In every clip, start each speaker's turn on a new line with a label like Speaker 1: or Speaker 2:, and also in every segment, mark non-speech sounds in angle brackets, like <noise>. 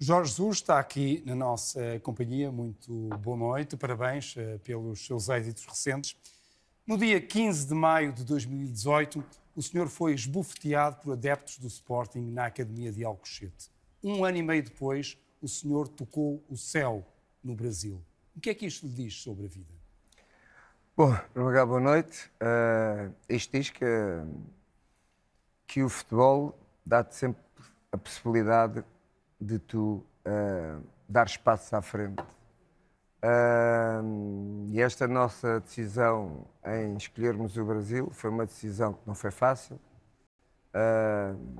Speaker 1: Jorge Jesus está aqui na nossa companhia. Muito boa noite, parabéns eh, pelos seus êxitos recentes. No dia 15 de maio de 2018, o senhor foi esbofeteado por adeptos do Sporting na Academia de Alcochete. Um ano e meio depois, o senhor tocou o céu no Brasil. O que é que isto lhe diz sobre a vida?
Speaker 2: Bom, para lugar, boa noite. Uh, isto diz que, que o futebol dá-te sempre a possibilidade de tu uh, dar espaço à frente. Uh, e esta nossa decisão em escolhermos o Brasil foi uma decisão que não foi fácil. Uh,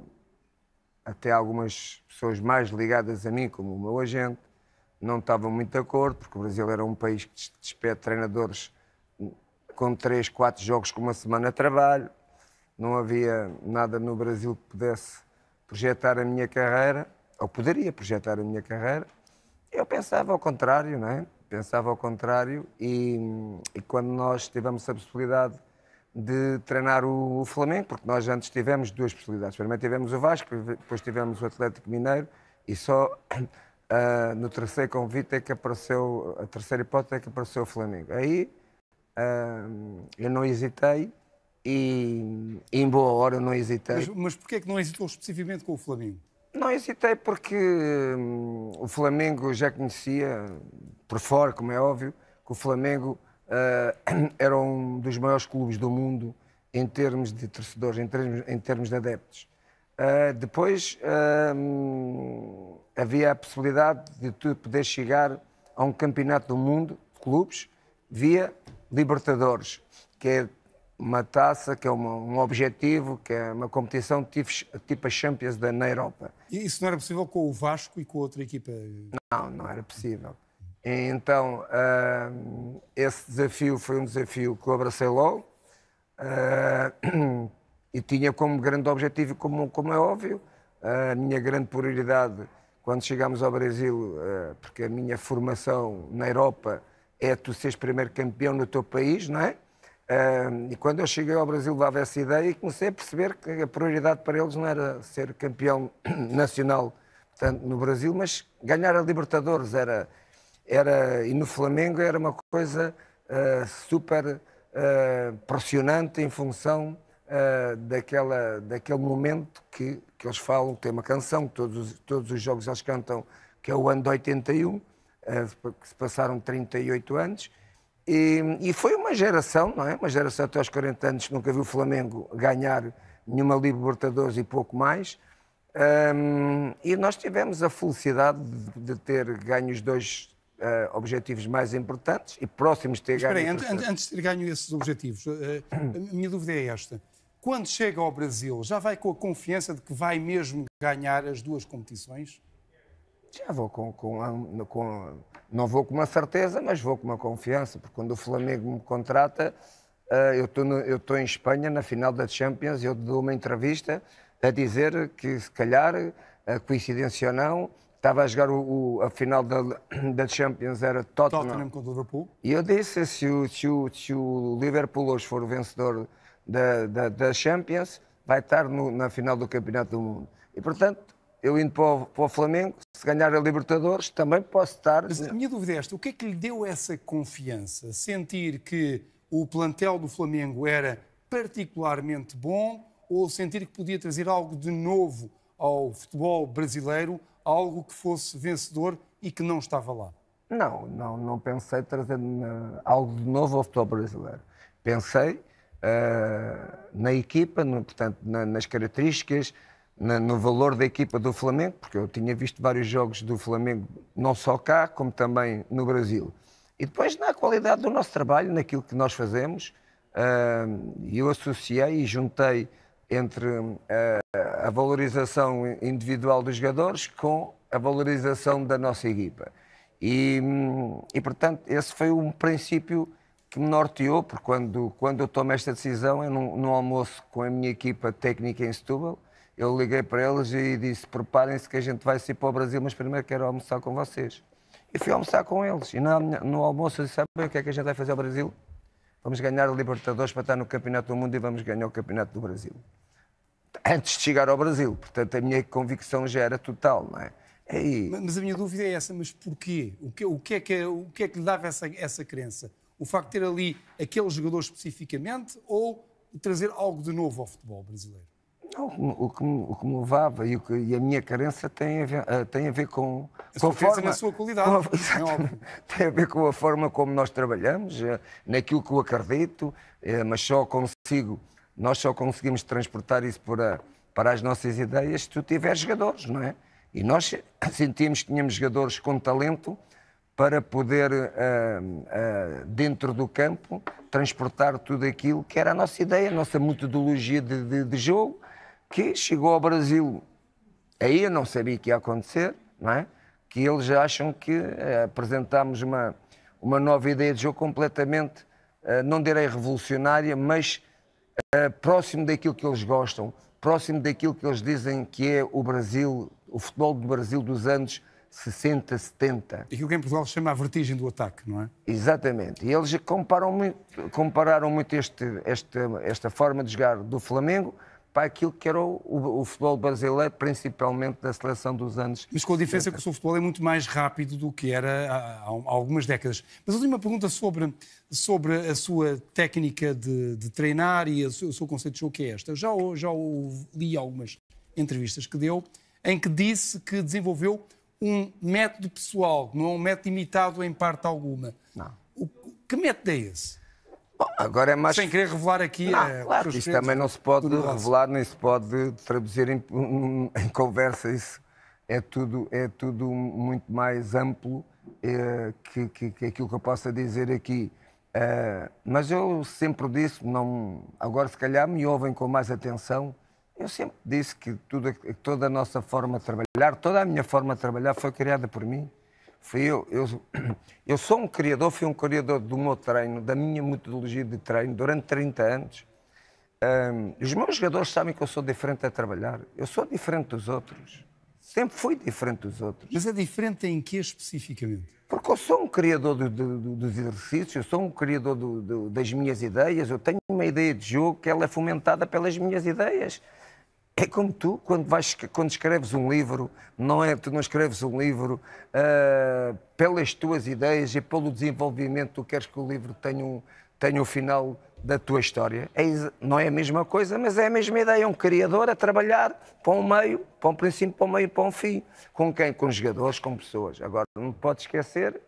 Speaker 2: até algumas pessoas mais ligadas a mim, como o meu agente, não estavam muito de acordo, porque o Brasil era um país que despede treinadores com três, quatro jogos com uma semana de trabalho. Não havia nada no Brasil que pudesse projetar a minha carreira ou poderia projetar a minha carreira, eu pensava ao contrário, não é? Pensava ao contrário e, e quando nós tivemos a possibilidade de treinar o, o, Flamengo, porque nós antes tivemos duas possibilidades. Primeiro tivemos o Vasco, depois tivemos o Atlético Mineiro e só uh, <coughs> no terceiro convite é que apareceu, a terceira hipótese é que apareceu o Flamengo. Aí uh, eu não hesitei e, e, em boa hora eu não hesitei. Mas,
Speaker 1: mas porquê é que não hesitou especificamente com o Flamengo?
Speaker 2: Não hesitei porque hum, o Flamengo já conhecia, por fora, como é óbvio, que o Flamengo uh, <clears throat> era um dos maiores clubes do mundo em termos de torcedores, em termos, em termos de adeptos. Uh, depois uh, havia a possibilidade de tu poder chegar a um campeonato do mundo de clubes via Libertadores, que é uma taça, que é uma, um objetivo, que é uma competição tipo, tipo a Champions da, na Europa. E isso não era possível com o Vasco
Speaker 1: e com outra equipa?
Speaker 2: Não, não era possível. Então, uh, esse desafio foi um desafio que eu abracei logo uh, <clears throat> e tinha como grande objetivo, como, como é óbvio, uh, a minha grande prioridade quando chegámos ao Brasil, ah, porque a minha formação na Europa é tu seres primeiro campeão no teu país, não é? e quando eu cheguei ao Brasil levava essa ideia e comecei a perceber que a prioridade para eles não era ser campeão <clears throat> nacional portanto, no Brasil, mas ganhar a Libertadores era, era e no Flamengo era uma coisa uh, super uh, pressionante em função uh, daquela, daquele momento que, que eles falam, tem uma canção, que todos, todos os jogos eles cantam, que é o ano de 81, uh, que se passaram 38 anos, e, ehm, e, foi uma geração, não é? Uma geração até aos 40 anos que nunca viu o Flamengo ganhar nenhuma Libertadores e pouco mais. Um, ehm, e nós tivemos a felicidade de, de ter ganho os dois uh, objetivos mais importantes e próximos de ter Mas ganho. Espera aí, an antes
Speaker 1: de ter ganho esses objetivos, uh, a minha dúvida é esta. Quando chega ao Brasil, já vai com a confiança de que vai mesmo ganhar as duas competições?
Speaker 2: Já vou com, com, com não vou com uma certeza, mas vou com uma confiança, porque quando o Flamengo me contrata, eh, eu estou em Espanha na final da Champions e eu dou uma entrevista a dizer que, se calhar, eh, coincidência ou não, estava a jogar o, o, a final da, <coughs> da Champions, era Tottenham. Tottenham contra o Liverpool. E eu disse, se o, se o, se o Liverpool hoje for o vencedor da, da, da Champions, vai estar no, na final do Campeonato do Mundo. E, portanto, eu indo para o, para o Flamengo, se ganhar a Libertadores, também posso estar. Mas a
Speaker 1: minha dúvida é esta: o que é que lhe deu essa confiança? Sentir que o plantel do Flamengo era particularmente bom ou sentir que podia trazer algo de novo ao futebol brasileiro, algo que fosse vencedor e que não estava lá?
Speaker 2: Não, não, não pensei trazer eh, algo de novo ao futebol brasileiro. Pensei uh, na equipa, no, portanto, na, nas características, na, no valor da equipa do Flamengo, porque eu tinha visto vários jogos do Flamengo, não só cá, como também no Brasil. E depois na qualidade do nosso trabalho, naquilo que nós fazemos, e ah, eu associei e juntei entre ah, a valorização individual dos jogadores com a valorização da nossa equipa. E, e, portanto, esse foi um princípio que me norteou, porque quando, quando eu tomo esta decisão, eu num, num almoço com a minha equipa técnica em Setúbal, eu liguei para eles e disse: preparem-se que a gente vai sair para o Brasil, mas primeiro quero almoçar com vocês. E fui almoçar com eles. E no, no almoço eu disse: sabem o que é que a gente vai fazer ao Brasil? Vamos ganhar a Libertadores para estar no Campeonato do Mundo e vamos ganhar o Campeonato do Brasil. Antes de chegar ao Brasil. Portanto, a minha convicção já era total, não é? Aí...
Speaker 1: Mas a minha dúvida é essa: mas porquê? O que, o que, é, que, o que é que lhe dava essa, essa crença? O facto de ter ali aquele jogador especificamente ou trazer algo de novo ao futebol
Speaker 2: brasileiro? o, que, o que me levava e, que, e, a minha carência tem a ver, eh, tem a ver com, a com a forma. na sua qualidade. A, é tem a ver com a forma como nós trabalhamos, eh, naquilo que eu acredito, eh, mas só consigo, nós só conseguimos transportar isso para, para as nossas ideias se tu tiver jogadores, não é? E nós <coughs> sentimos que tínhamos jogadores com talento para poder, dentro do campo, transportar tudo aquilo que era a nossa ideia, a nossa metodologia de, de, de jogo, que chegou ao Brasil. Aí eu não sabia o que ia acontecer, não é? Que eles acham que eh, apresentámos uma, uma nova ideia de jogo completamente, eh, não direi revolucionária, mas eh, próximo daquilo que eles gostam, próximo daquilo que eles dizem que é o Brasil, o futebol do Brasil dos anos 60, 70. Aquilo que em Portugal se chama a vertigem do ataque, não é? Exatamente. E eles comparam muito, compararam muito este, este, esta forma de jogar do Flamengo para aquilo que era o, o, o, futebol brasileiro, principalmente da seleção dos anos. Mas com a diferença 70.
Speaker 1: que o seu futebol é muito mais rápido do que era há, há algumas décadas. Mas eu tenho uma pergunta sobre, sobre a sua técnica de, de treinar e a, o seu conceito de jogo, que é esta. Eu já, já li algumas entrevistas que deu, em que disse que desenvolveu um método pessoal, não é um método imitado em parte alguma. Não. O, que método
Speaker 2: é esse? Bom, agora é mais... Sem querer revelar aqui... Não, é, claro, isto também não se pode revelar, nem se pode traduzir em, em, conversa. Isso é tudo, é tudo muito mais amplo é, que, que, que, aquilo que eu possa dizer aqui. É, mas eu sempre disse, não, agora se calhar me ouvem com mais atenção, eu sempre disse que tudo, toda a nossa forma de trabalhar, toda a minha forma de trabalhar foi criada por mim. Fui eu, eu, eu sou um criador, fui um criador do meu treino, da minha metodologia de treino durante 30 anos. Um, os meus jogadores sabem que eu sou diferente a trabalhar. Eu sou diferente dos outros. Sempre fui diferente dos outros. Mas é diferente em que especificamente? Porque eu sou um criador do, do, dos exercícios, eu sou um criador do, das minhas ideias, eu tenho uma ideia de jogo que ela é fomentada pelas minhas ideias é como tu, quando, vais, quando escreves um livro, não é? Tu não escreves um livro uh, pelas tuas ideias e pelo desenvolvimento, tu queres que o livro tenha um, tenha final da tua história. É, não é a mesma coisa, mas é a mesma ideia. Um criador a trabalhar para um meio, para um princípio, para um meio, para um fim. Com quem? Com jogadores, com pessoas. Agora, não podes esquecer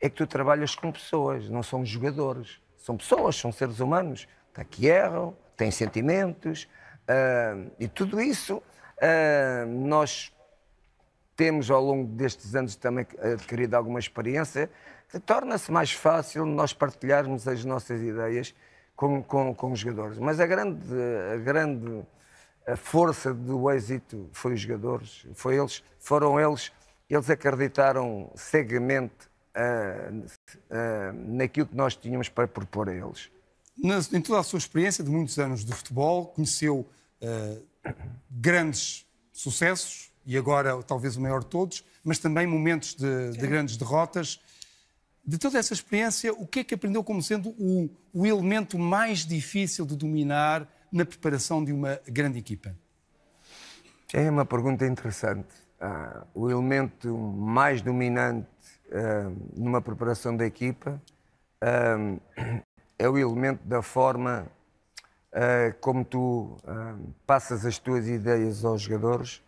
Speaker 2: é que tu trabalhas com pessoas, não são jogadores. São pessoas, são seres humanos que erram, têm sentimentos. Uh, e tudo isso uh, nós temos ao longo destes anos também adquirido alguma experiência, torna-se mais fácil nós partilharmos as nossas ideias com, com, com os jogadores. Mas a grande, a grande força do êxito foi os jogadores, foi eles, foram eles, eles acreditaram cegamente uh, uh, naquilo que nós tínhamos para propor a eles.
Speaker 1: Na, em toda a sua experiência de muitos anos de futebol, conheceu eh, grandes sucessos, e agora talvez o maior de todos, mas também momentos de, de grandes derrotas. De toda essa experiência, o que é que aprendeu como sendo o, o elemento mais difícil de dominar na preparação de uma
Speaker 2: grande equipa? É uma pergunta interessante. Ah, o elemento mais dominante ah, numa preparação da equipa ah, é o elemento da forma ah, como tu ah, passas as tuas ideias aos jogadores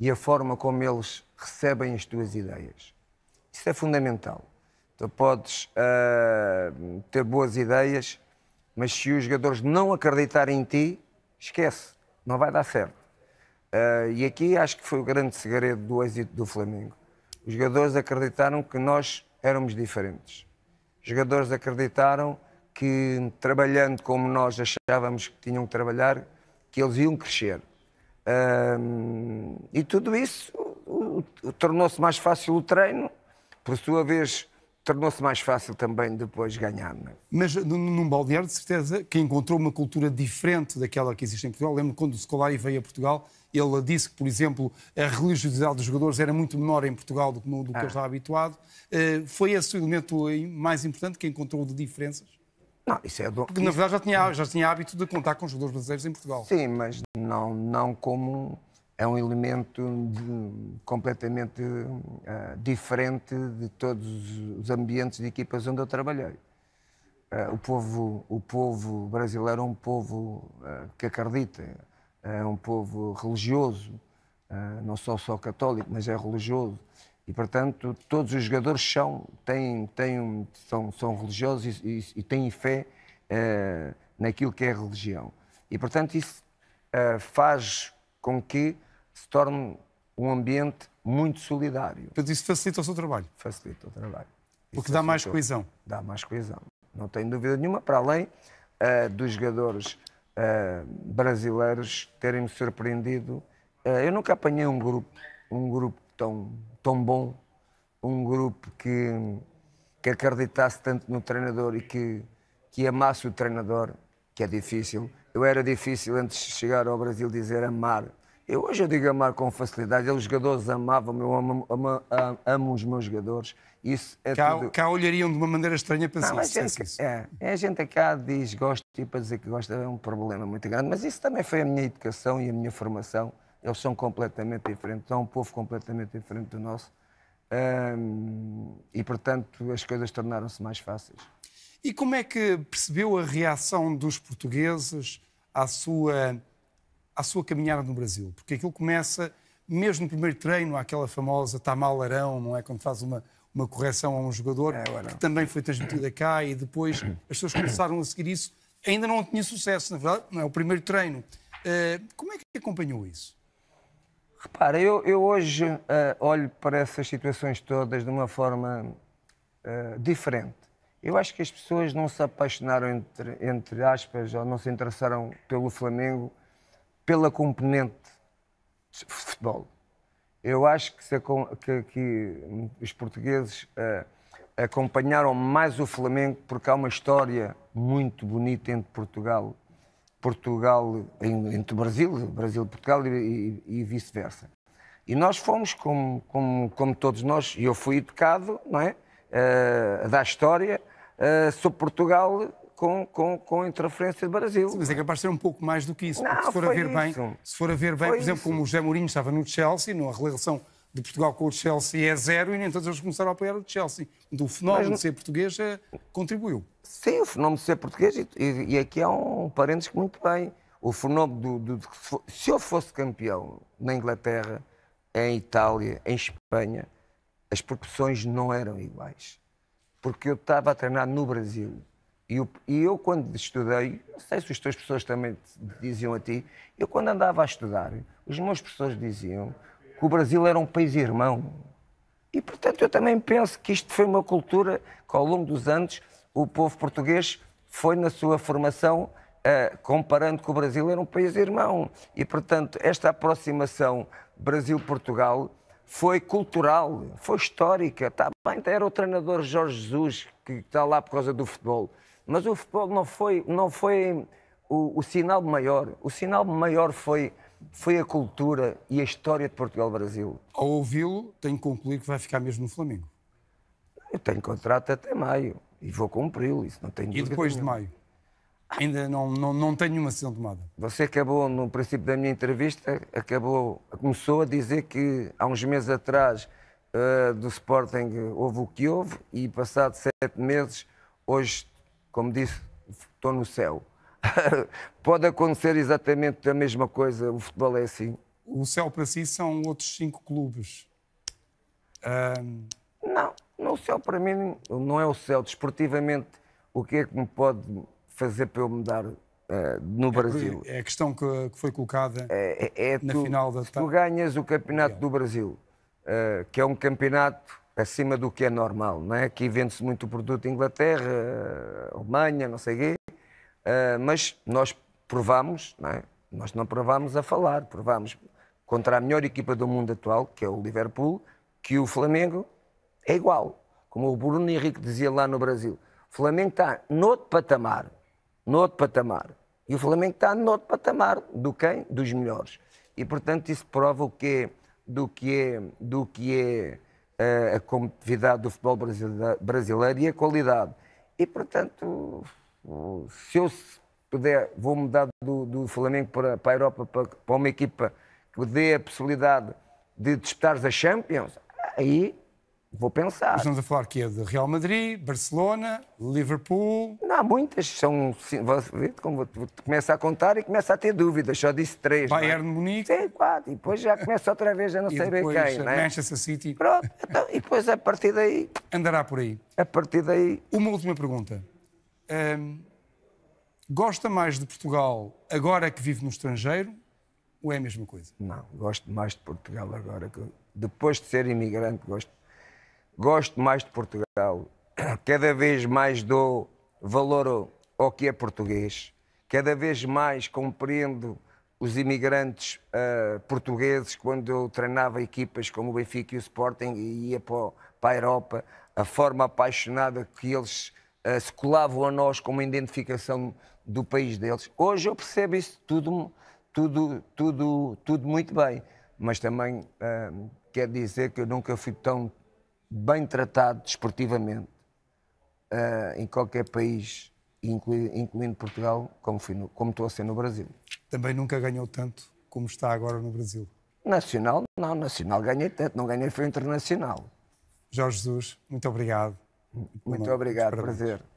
Speaker 2: e a forma como eles recebem as tuas ideias. Isso é fundamental. Tu podes uh, ter boas ideias, mas se os jogadores não acreditarem em ti, esquece, não vai dar certo. Uh, e aqui acho que foi o grande segredo do êxito do Flamengo. Os jogadores acreditaram que nós éramos diferentes. Os jogadores acreditaram que trabalhando como nós achávamos que tinham que trabalhar, que eles iam crescer. Um, e tudo isso tornou-se mais fácil o treino, por sua vez tornou-se mais fácil também depois ganhar. É?
Speaker 1: Mas num balneário, de certeza, que encontrou uma cultura diferente daquela que existe em Portugal. Lembro quando o Scolari veio a Portugal, ele disse que, por exemplo, a religiosidade dos jogadores era muito menor em Portugal do que, no, do que ah. ele estava habituado. Uh, foi esse o elemento mais importante que encontrou de diferenças?
Speaker 2: Não, isso é do... Porque, na verdade,
Speaker 1: já tinha, já tinha hábito de contar com os jogadores brasileiros em Portugal. Sim,
Speaker 2: mas não, não como é um elemento de, completamente uh, diferente de todos os ambientes de equipas onde eu trabalhei. Uh, o, povo, o povo brasileiro é um povo uh, que acredita, é um povo religioso, não só só católico, mas é religioso. E, portanto, todos os jogadores são, têm, têm, são, são religiosos e, e, e têm fé uh, naquilo que é a religião. E, portanto, isso uh, faz com que se torne um ambiente muito solidário. Portanto, isso facilita o seu trabalho? Facilita o trabalho. porque o que dá mais coesão? Dá mais coesão. Não tenho dúvida nenhuma, para além uh, dos jogadores brasileiros terem-me surpreendido. eu nunca apanhei um grupo, um grupo tão, tão bom, um grupo que, que acreditasse tanto no treinador e que, que amasse o treinador, que é difícil. Eu era difícil antes de chegar ao Brasil dizer amar. Eu hoje eu digo amar com facilidade. os jogadores amavam, eu amo, amo, amo, os meus jogadores. Isso é cá, tudo... cá olhariam de uma maneira estranha para não, se isso. É, é, a gente cá diz gosto tipo, e para dizer que gosta é um problema muito grande. Mas isso também foi a minha educação e a minha formação. Eles são completamente diferentes, são um povo completamente diferente do nosso. Um, e, portanto, as coisas tornaram-se mais fáceis.
Speaker 1: E como é que percebeu a reação dos portugueses à sua, à sua caminhada no Brasil? Porque aquilo começa, mesmo no primeiro treino, aquela famosa está não é? Quando faz uma, uma correção a um jogador, é, que também foi transmitida cá e depois as pessoas começaram a seguir isso. Ainda não tinha sucesso, na verdade, não é o primeiro treino. Uh, como é
Speaker 2: que acompanhou isso? Repara, eu, eu hoje uh, olho para essas situações todas de uma forma uh, diferente. Eu acho que as pessoas não se apaixonaram, entre, entre aspas, ou não se interessaram pelo Flamengo pela componente de futebol. Eu acho que, se, que, que hum, os portugueses uh, acompanharam mais o Flamengo porque há uma história muito bonita entre Portugal Portugal, entre Brasil, Brasil-Portugal e, e, e vice-versa. E nós fomos, como, como, como todos nós, e eu fui educado, não é? Uh, eh, da história uh, sobre Portugal com, com, com interferência do Brasil. Sim, mas é capaz de ser um pouco mais do que isso. Não, se for a ver isso. bem,
Speaker 1: se for a ver bem, foi por exemplo, isso. como o José Mourinho estava no Chelsea, numa relação de Portugal com o Chelsea é
Speaker 2: zero e nem todos eles começaram a apoiar o Chelsea. Então, o fenómeno de ser português eh, contribuiu. Sim, o fenómeno de ser português, e, e aqui há um parênteses que muito bem. O fenómeno do, do, Se eu fosse campeão na Inglaterra, em Itália, em Espanha, as proporções não eram iguais. Porque eu estava a treinar no Brasil. E eu, e eu, quando estudei, não sei se os teus pessoas também diziam a ti, eu quando andava a estudar, os meus professores diziam que o Brasil era um país irmão. E, portanto, eu também penso que isto foi uma cultura que, ao longo dos anos, o povo português foi na sua formação Uh, comparando que o Brasil era um país irmão. E, portanto, esta aproximação Brasil-Portugal foi cultural, foi histórica. Tá bem, era o treinador Jorge Jesus que está lá por causa do futebol. Mas o futebol não foi, não foi o, o sinal maior. O sinal maior foi foi a cultura e a história de Portugal-Brasil. Ao ouvi-lo, tenho que concluir que vai ficar mesmo no Flamengo. Eu tenho contrato até maio e vou cumpri-lo, isso não tenho E depois de maio? Ainda não, não, não tenho nenhuma decisão tomada. Você acabou, no princípio da minha entrevista, acabou, começou a dizer que há uns meses atrás uh, do Sporting houve o que houve e passado sete meses, hoje, como disse, estou no céu. <laughs> pode acontecer exatamente a mesma coisa. O futebol é assim. O céu para si são outros cinco clubes. Um... Não, não o céu para mim não é o céu. Desportivamente, o que é que me pode fazer para eu me dar uh, eh, no é, Brasil?
Speaker 1: É a questão que, que foi colocada
Speaker 2: é, é, é na tu, final da tarde. Tu ganhas o Campeonato do Brasil, uh, que é um campeonato acima do que é normal, não é? Aqui vende-se muito produto Inglaterra, Alemanha, não sei o quê. Eh, mas nós provamos, não é? nós não provamos a falar, provamos contra a melhor equipa do mundo atual, que é o Liverpool, que o Flamengo é igual. Como o Bruno Henrique dizia lá no Brasil, o Flamengo está noutro patamar, noutro patamar. E o Flamengo está noutro patamar do quem? Dos melhores. E portanto isso prova o que é, do que é, do que é eh, a competitividade do futebol brasileiro e a qualidade. E portanto se eu puder, vou mudar do, do Flamengo para, para a Europa, para, para uma equipa que dê a possibilidade de disputar a Champions, aí vou pensar. Estamos a falar que é de Real Madrid, Barcelona, Liverpool. Não, há muitas. São. Vê como vou, vou, começa a contar e começa a ter dúvidas. Só disse três. É? Bayern de é? Munique. Sim, quatro. E depois já começa outra vez já não <laughs> e sei bem quem. Não é? Manchester City. Pronto. Então, e depois a partir daí.
Speaker 1: Andará por aí. A partir daí. Uma última pergunta um, gosta mais de Portugal agora que vive no estrangeiro
Speaker 2: ou é a mesma coisa? Não, gosto mais de Portugal agora que depois de ser imigrante gosto gosto mais de Portugal. Cada vez mais dou valor ao que é português. Cada vez mais compreendo os imigrantes uh, portugueses quando eu treinava equipas como o Benfica e o Sporting e ia para, para a Europa, a forma apaixonada que eles uh, se colavam a nós como identificação do país deles. Hoje eu percebo isso tudo, tudo, tudo, tudo muito bem, mas também uh, eh, quer dizer que eu nunca fui tão bem tratado desportivamente uh, em qualquer país, incluindo Portugal, como, fui no, como estou a ser no Brasil.
Speaker 1: Também nunca ganhou tanto
Speaker 2: como está agora no Brasil. Nacional, não, nacional ganhei tanto, não ganhei foi internacional. Jorge Jesus, muito obrigado.
Speaker 1: Muito obrigado,
Speaker 2: prazer.